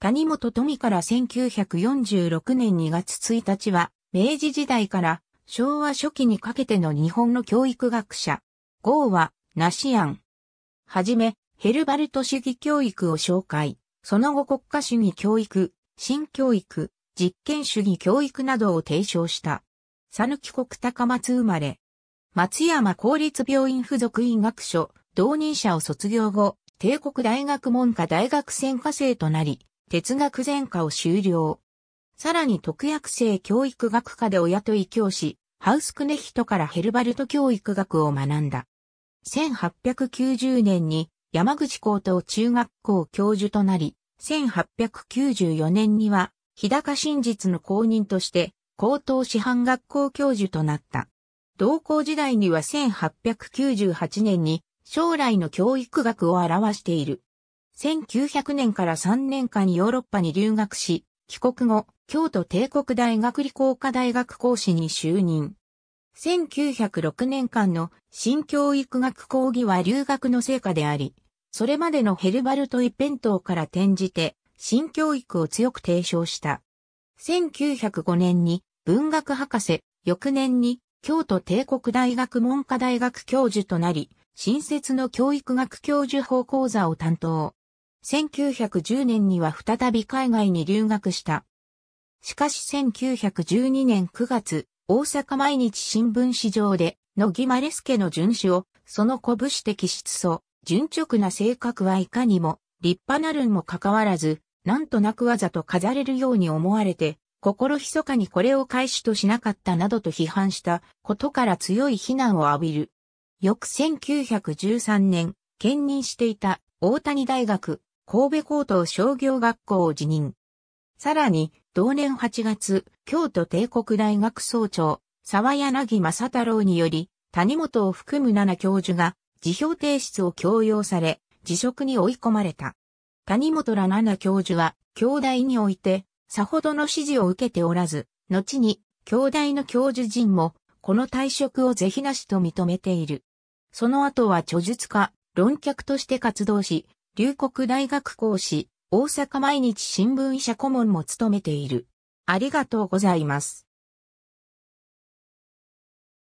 谷本富から1946年2月1日は、明治時代から昭和初期にかけての日本の教育学者。号は、ナシアン。はじめ、ヘルバルト主義教育を紹介。その後国家主義教育、新教育、実験主義教育などを提唱した。さぬき国高松生まれ。松山公立病院附属医学所、同任者を卒業後、帝国大学文科大学専科生となり、哲学全科を修了。さらに特約生教育学科で親と異教師、ハウスクネヒトからヘルバルト教育学を学んだ。1890年に山口高等中学校教授となり、1894年には日高真実の公認として高等師範学校教授となった。同校時代には1898年に将来の教育学を表している1900年から3年間ヨーロッパに留学し、帰国後、京都帝国大学理工科大学講師に就任。1906年間の新教育学講義は留学の成果であり、それまでのヘルバルト一辺倒から転じて、新教育を強く提唱した。1905年に文学博士、翌年に京都帝国大学文科大学教授となり、新設の教育学教授法講座を担当。1910年には再び海外に留学した。しかし1912年9月、大阪毎日新聞市場で、野木マレスケの巡視を、その拳武士的質素、順直な性格はいかにも、立派なるにもかかわらず、なんとなくわざと飾れるように思われて、心密かにこれを開始としなかったなどと批判したことから強い非難を浴びる。翌1913年、兼任していた大谷大学神戸高等商業学校を辞任。さらに、同年8月、京都帝国大学総長、沢柳正太郎により、谷本を含む7教授が、辞表提出を強要され、辞職に追い込まれた。谷本ら7教授は、京大において、さほどの指示を受けておらず、後に、京大の教授陣も、この退職を是非なしと認めている。その後は著述家、論客として活動し、龍国大学講師、大阪毎日新聞医者顧問も務めている。ありがとうございます。